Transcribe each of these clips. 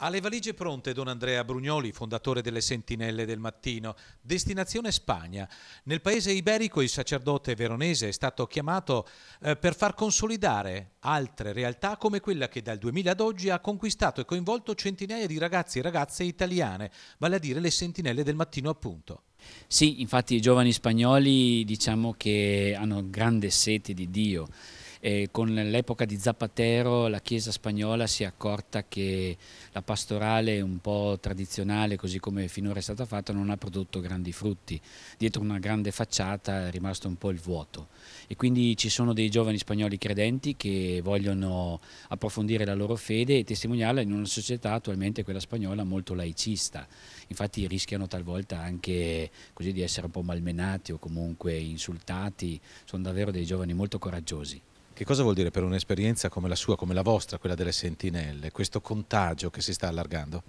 Alle valigie pronte don Andrea Brugnoli, fondatore delle Sentinelle del Mattino, destinazione Spagna. Nel paese iberico il sacerdote veronese è stato chiamato eh, per far consolidare altre realtà come quella che dal 2000 ad oggi ha conquistato e coinvolto centinaia di ragazzi e ragazze italiane, vale a dire le Sentinelle del Mattino appunto. Sì, infatti i giovani spagnoli diciamo che hanno grande sete di Dio eh, con l'epoca di Zapatero la Chiesa spagnola si è accorta che la pastorale un po' tradizionale, così come finora è stata fatta, non ha prodotto grandi frutti. Dietro una grande facciata è rimasto un po' il vuoto e quindi ci sono dei giovani spagnoli credenti che vogliono approfondire la loro fede e testimoniarla in una società attualmente quella spagnola molto laicista. Infatti rischiano talvolta anche così di essere un po' malmenati o comunque insultati, sono davvero dei giovani molto coraggiosi. Che cosa vuol dire per un'esperienza come la sua, come la vostra, quella delle sentinelle, questo contagio che si sta allargando?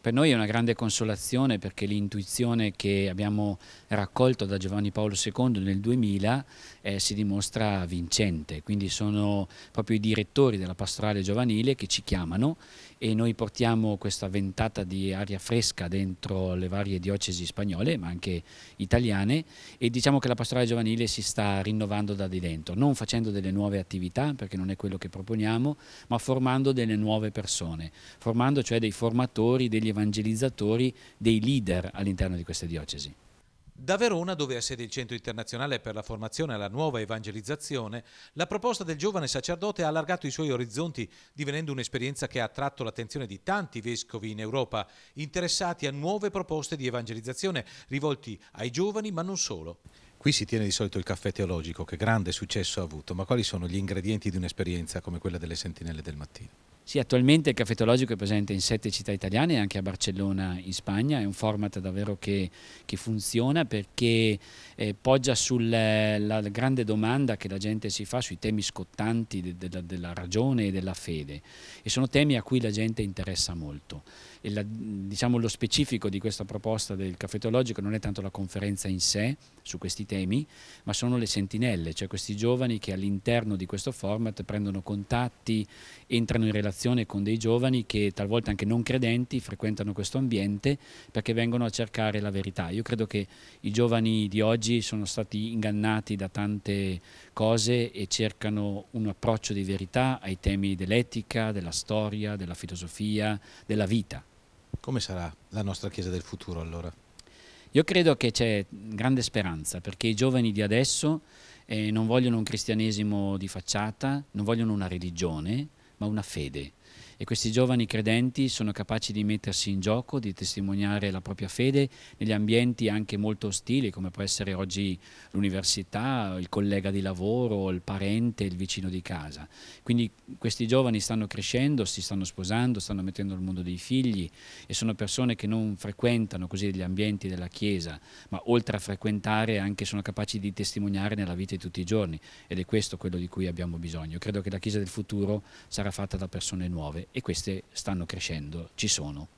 Per noi è una grande consolazione perché l'intuizione che abbiamo raccolto da Giovanni Paolo II nel 2000 eh, si dimostra vincente, quindi sono proprio i direttori della pastorale giovanile che ci chiamano e noi portiamo questa ventata di aria fresca dentro le varie diocesi spagnole ma anche italiane e diciamo che la pastorale giovanile si sta rinnovando da di dentro, non facendo delle nuove attività perché non è quello che proponiamo, ma formando delle nuove persone, formando cioè dei formatori, degli evangelizzatori, dei leader all'interno di queste diocesi. Da Verona, dove ha sede il Centro internazionale per la formazione alla nuova evangelizzazione, la proposta del giovane sacerdote ha allargato i suoi orizzonti, divenendo un'esperienza che ha attratto l'attenzione di tanti vescovi in Europa, interessati a nuove proposte di evangelizzazione rivolti ai giovani, ma non solo. Qui si tiene di solito il caffè teologico, che grande successo ha avuto, ma quali sono gli ingredienti di un'esperienza come quella delle sentinelle del mattino? Sì, attualmente il Caffettologico è presente in sette città italiane e anche a Barcellona in Spagna, è un format davvero che, che funziona perché eh, poggia sulla eh, grande domanda che la gente si fa sui temi scottanti de, de, de, della ragione e della fede e sono temi a cui la gente interessa molto. La, diciamo, lo specifico di questa proposta del Caffettologico non è tanto la conferenza in sé su questi temi, ma sono le sentinelle, cioè questi giovani che all'interno di questo format prendono contatti, entrano in relazione relazione con dei giovani che talvolta anche non credenti frequentano questo ambiente perché vengono a cercare la verità. Io credo che i giovani di oggi sono stati ingannati da tante cose e cercano un approccio di verità ai temi dell'etica, della storia, della filosofia, della vita. Come sarà la nostra Chiesa del futuro allora? Io credo che c'è grande speranza perché i giovani di adesso eh, non vogliono un cristianesimo di facciata, non vogliono una religione, ma una fede e questi giovani credenti sono capaci di mettersi in gioco, di testimoniare la propria fede negli ambienti anche molto ostili come può essere oggi l'università, il collega di lavoro, il parente, il vicino di casa. Quindi questi giovani stanno crescendo, si stanno sposando, stanno mettendo al mondo dei figli e sono persone che non frequentano così gli ambienti della Chiesa, ma oltre a frequentare anche sono capaci di testimoniare nella vita di tutti i giorni ed è questo quello di cui abbiamo bisogno. Credo che la Chiesa del futuro sarà fatta da persone nuove e queste stanno crescendo, ci sono.